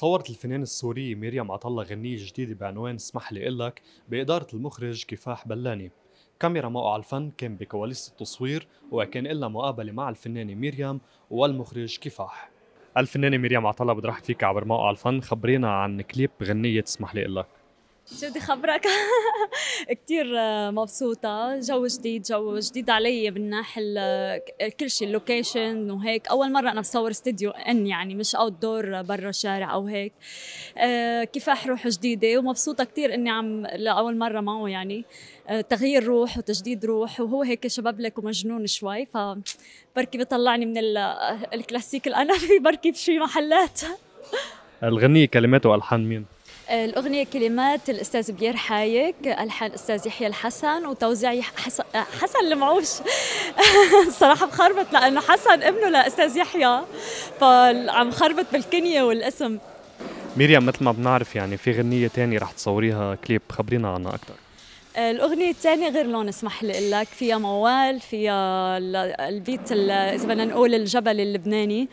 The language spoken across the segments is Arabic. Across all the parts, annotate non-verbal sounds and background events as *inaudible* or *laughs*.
صورت الفنانة السورية مريم عطلة غنية جديدة بعنوان اسمح لي قلك بإدارة المخرج كفاح بلاني كاميرا موقع الفن كان بكواليس التصوير وكان إلنا مقابلة مع الفنانة مريم والمخرج كفاح الفنانة مريم عطلة بدرحت فيك عبر موقع الفن خبرينا عن كليب غنية اسمح لي قلك شو بدي خبرك *laughs* كثير مبسوطة جو جديد جو جديد علي من ناحية كل شيء اللوكيشن وهيك أول مرة أنا بصور استديو إن يعني مش أوت دور برا شارع أو هيك آه، كفاح روح جديدة ومبسوطة كثير إني عم لأول مرة معه يعني آه، تغيير روح وتجديد روح وهو هيك شباب لك ومجنون شوي فبركي بيطلعني من الكلاسيك الأنفي *laughs* بركي بشي محلات الغنية كلمات وألحان مين؟ الأغنية كلمات الأستاذ بيير حايك ألحان الأستاذ يحيى الحسن وتوزيع حسن, حسن المعوش الصراحة *laughs* بخربط لأنه حسن ابنه لأستاذ يحيى فعم خربط بالكنية والاسم مريم مثل ما بنعرف يعني في غنية تانية رح تصوريها كليب خبرينا عنها أكثر الأغنية الثانية غير لون اسمح لي أقول لك فيها موال فيها البيت إذا بدنا نقول الجبل اللبناني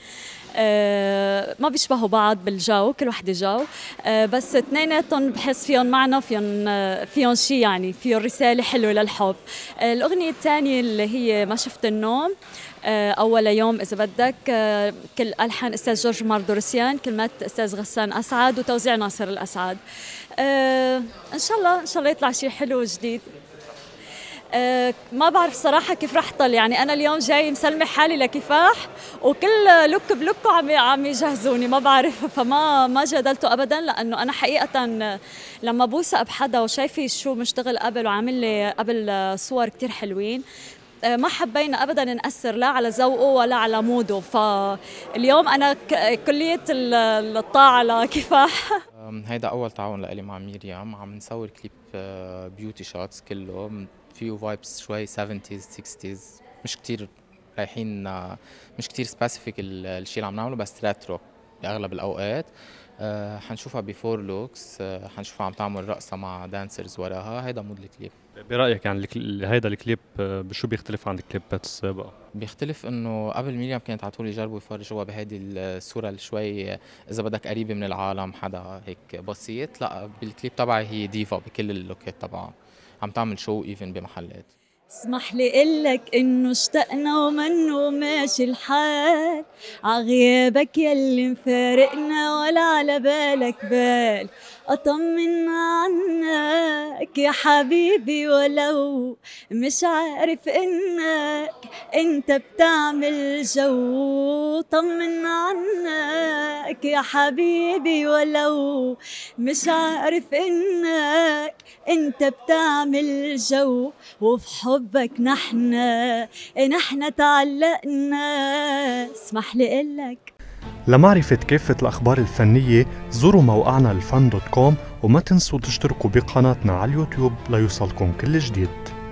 آه، ما بيشبهوا بعض بالجو كل وحده آه، جو بس اثنيناتهم بحس فيهم معنى فيهم آه، فيهم شيء يعني فيهم رساله حلوه للحب الاغنيه الثانيه اللي هي ما شفت النوم اول يوم اذا بدك كل الحان استاذ جورج ماردورسيان كلمات استاذ غسان اسعد وتوزيع ناصر الاسعد ان شاء الله ان شاء الله يطلع شيء حلو وجديد آه، ما بعرف صراحه كيف رح طل يعني انا اليوم جاي مسلمه حالي لكفاح وكل لوك بلوك عم عم يجهزوني ما بعرف فما ما جدلته ابدا لانه انا حقيقه لما بوثق بحدا وشايفه شو مشتغل قبل وعامل لي قبل صور كتير حلوين آه، ما حبينا ابدا ناثر لا على ذوقه ولا على موده فاليوم انا كليه الطاعه لكفاح *laughs* هيدا اول تعاون لإلي مع ميريام عم نصور كليب بيوتي شوتس كله فيه فايبس شوي 70s 60s مش كتير رايحين آه، مش كتير سبيسيفيك الشيء اللي عم نعمله بس ريترو باغلب الاوقات آه، حنشوفها بفور لوكس آه، حنشوفها عم تعمل رقصه مع دانسرز وراها هيدا مود الكليب برايك يعني هيدا الكليب بشو آه، بيختلف عن الكليبات السابقه بيختلف انه قبل ميريام كانت على طول يجربوا يفرجوها بهيدي الصوره اللي شوي اذا بدك قريبه من العالم حدا هيك بسيط لا بالكليب تبعي هي ديفا بكل اللوكات تبعها عم تعمل شو ايفن بمحلات اسمح لي قلك انه اشتقنا ومنه ماشي الحال عغيابك يلي مفارقنا ولا على بالك بال أطمن عنك يا حبيبي ولو مش عارف إنك أنت بتعمل جو طمن عنك يا حبيبي ولو مش عارف إنك أنت بتعمل جو وفي حبك نحن نحن تعلقنا اسمح لي قلك لمعرفة كافة الأخبار الفنية زوروا موقعنا الفن دوت كوم وما تنسوا تشتركوا بقناتنا على اليوتيوب ليوصلكم كل جديد